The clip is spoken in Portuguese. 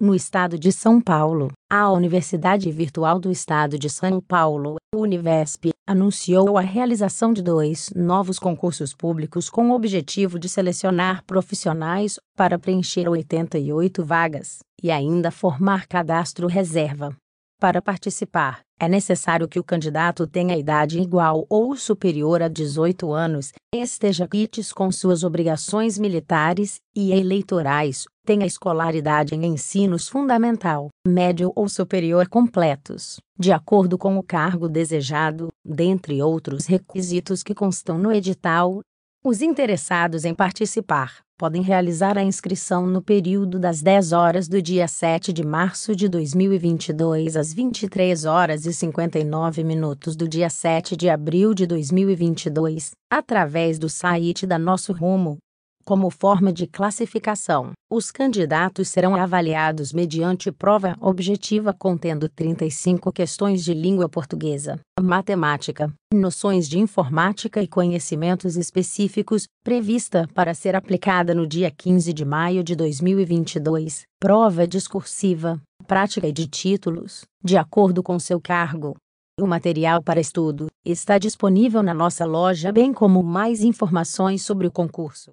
No estado de São Paulo, a Universidade Virtual do Estado de São Paulo, Univesp, anunciou a realização de dois novos concursos públicos com o objetivo de selecionar profissionais para preencher 88 vagas e ainda formar cadastro reserva. Para participar, é necessário que o candidato tenha idade igual ou superior a 18 anos, esteja quites com suas obrigações militares e eleitorais, tenha escolaridade em ensinos fundamental, médio ou superior completos, de acordo com o cargo desejado, dentre outros requisitos que constam no edital. Os interessados em participar podem realizar a inscrição no período das 10 horas do dia 7 de março de 2022 às 23 horas e 59 minutos do dia 7 de abril de 2022, através do site da Nosso Rumo como forma de classificação, os candidatos serão avaliados mediante prova objetiva contendo 35 questões de língua portuguesa, matemática, noções de informática e conhecimentos específicos, prevista para ser aplicada no dia 15 de maio de 2022. Prova discursiva, prática e de títulos, de acordo com seu cargo. O material para estudo está disponível na nossa loja, bem como mais informações sobre o concurso.